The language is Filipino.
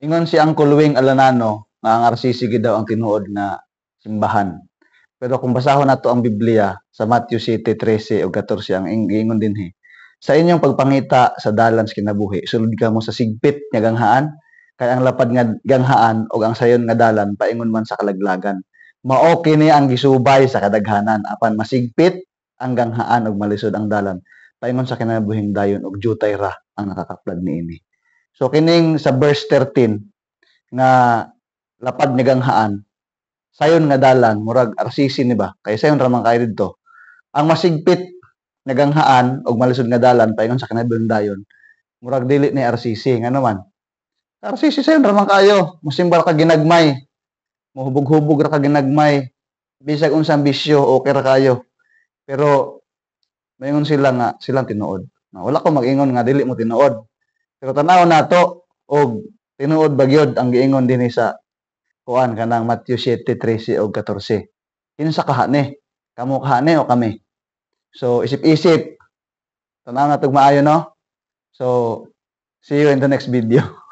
Ingon si Uncle Wing Alanano nga ang RCC daw ang tinuod na simbahan. Pero kung basahon nato ang Biblia sa Matthew 7:13 o 14 ang ingon din dinhi. Sa inyong pagpangita sa dalan sa kinabuhi, sulod ka mo sa sigpit nga ganghaan kay ang lapad nga ganghaan o ang sayon nga dalan paingon man sa kalaglagan. Mao kini ang gisubay sa kadaghanan apan masigpit ang ganghaan ug malisod ang dalan paingon sa kinabuhing dayon og jutay ra ang nakakaplag niini. So kining sa verse 13 nga lapad ni ganghaan sayon nga dalan murag arsisi ni ba kay sayon ra man kay didto. Ang masigpit nga ganghaan og malisod nga dalan paingon sa kanabilang dayon murag dili ni arsisi nga naman. Arsisi sayon ra man kayo musimbar ka ginagmay mohubog hubog ra ka ginagmay bisag unsang bisyo okay ra kayo. Pero mayon sila nga silang tinuod. Wala ko magingon nga dili mo tinuod pero tanaw to, og tinuod bagyod ang giingon dinhi sa kuan kanang Matthew 7:13 og 14. Kinsa kahane? Kamo kahane o kami? So isip-isip tanaw na tug maayo no. So see you in the next video.